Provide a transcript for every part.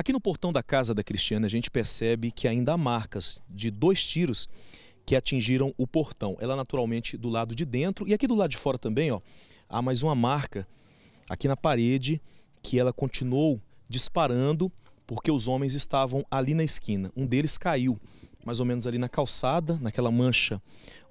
Aqui no portão da casa da Cristiana, a gente percebe que ainda há marcas de dois tiros que atingiram o portão. Ela naturalmente do lado de dentro e aqui do lado de fora também, ó, há mais uma marca aqui na parede que ela continuou disparando porque os homens estavam ali na esquina. Um deles caiu mais ou menos ali na calçada, naquela mancha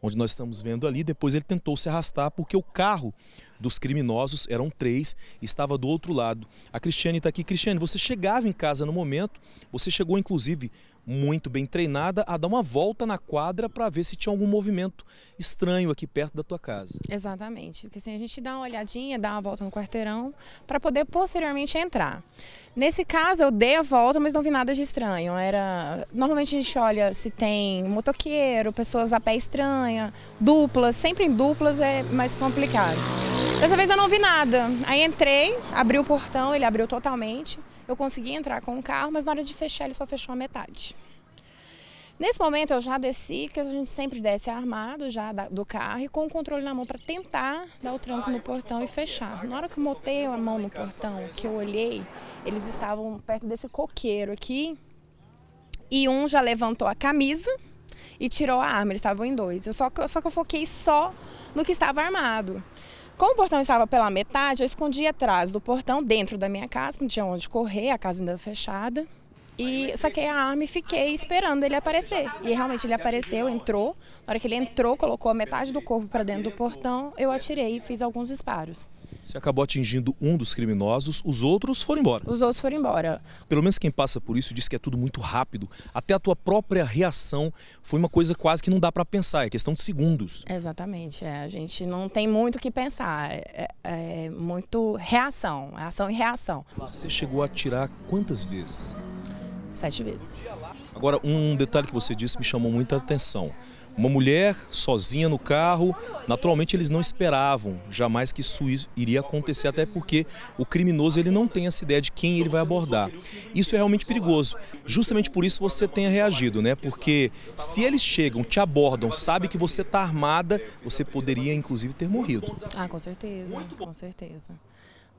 onde nós estamos vendo ali. Depois ele tentou se arrastar porque o carro dos criminosos, eram três, estava do outro lado. A Cristiane está aqui. Cristiane, você chegava em casa no momento, você chegou inclusive muito bem treinada a dar uma volta na quadra para ver se tinha algum movimento estranho aqui perto da tua casa. Exatamente, porque assim a gente dá uma olhadinha, dá uma volta no quarteirão para poder posteriormente entrar. Nesse caso eu dei a volta, mas não vi nada de estranho. Era normalmente a gente olha se tem motoqueiro, pessoas a pé estranha, duplas, sempre em duplas é mais complicado. Dessa vez eu não vi nada. Aí entrei, abri o portão, ele abriu totalmente. Eu consegui entrar com o carro, mas na hora de fechar ele só fechou a metade. Nesse momento eu já desci, que a gente sempre desce armado já do carro e com o controle na mão para tentar dar o tranco no portão e fechar. Na hora que eu botei a mão no portão, que eu olhei, eles estavam perto desse coqueiro aqui e um já levantou a camisa e tirou a arma, eles estavam em dois. Eu só, só que eu foquei só no que estava armado. Como o portão estava pela metade, eu escondi atrás do portão, dentro da minha casa, não tinha onde correr, a casa ainda fechada. E saquei a arma e fiquei esperando ele aparecer. E realmente ele apareceu, entrou. Na hora que ele entrou, colocou a metade do corpo para dentro do portão, eu atirei e fiz alguns disparos. Você acabou atingindo um dos criminosos, os outros foram embora. Os outros foram embora. Pelo menos quem passa por isso diz que é tudo muito rápido. Até a tua própria reação foi uma coisa quase que não dá para pensar, é questão de segundos. Exatamente, é, a gente não tem muito o que pensar, é, é, é muito reação, é ação e reação. Você chegou a atirar quantas vezes? sete vezes. Agora, um detalhe que você disse me chamou muita atenção. Uma mulher sozinha no carro, naturalmente eles não esperavam jamais que isso iria acontecer, até porque o criminoso ele não tem essa ideia de quem ele vai abordar. Isso é realmente perigoso. Justamente por isso você tenha reagido, né? Porque se eles chegam, te abordam, sabe que você está armada, você poderia inclusive ter morrido. Ah, com certeza, com certeza.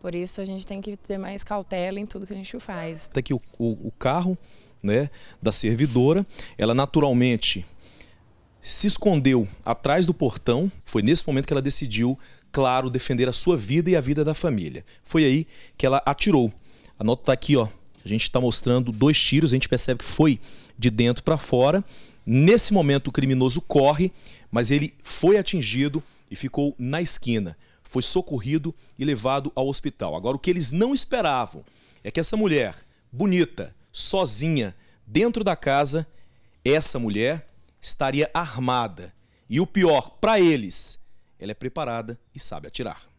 Por isso a gente tem que ter mais cautela em tudo que a gente faz. Até que o, o, o carro né, da servidora, ela naturalmente se escondeu atrás do portão. Foi nesse momento que ela decidiu, claro, defender a sua vida e a vida da família. Foi aí que ela atirou. A nota está aqui, ó. A gente está mostrando dois tiros, a gente percebe que foi de dentro para fora. Nesse momento, o criminoso corre, mas ele foi atingido e ficou na esquina foi socorrido e levado ao hospital. Agora, o que eles não esperavam é que essa mulher, bonita, sozinha, dentro da casa, essa mulher estaria armada. E o pior, para eles, ela é preparada e sabe atirar.